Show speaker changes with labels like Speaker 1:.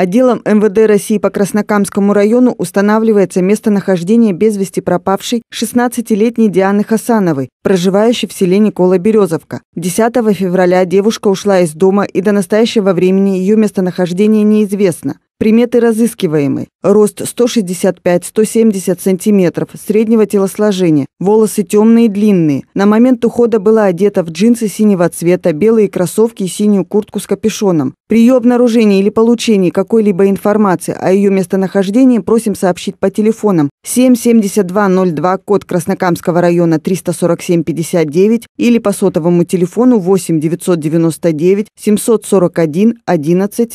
Speaker 1: Отделом МВД России по Краснокамскому району устанавливается местонахождение без вести пропавшей 16-летней Дианы Хасановой, проживающей в селе Никола Березовка. 10 февраля девушка ушла из дома и до настоящего времени ее местонахождение неизвестно. Приметы разыскиваемой. Рост 165-170 см, среднего телосложения, волосы темные и длинные. На момент ухода была одета в джинсы синего цвета, белые кроссовки и синюю куртку с капюшоном. При ее обнаружении или получении какой-либо информации о ее местонахождении просим сообщить по телефонам 77202, код Краснокамского района 34759 или по сотовому телефону 8 741 11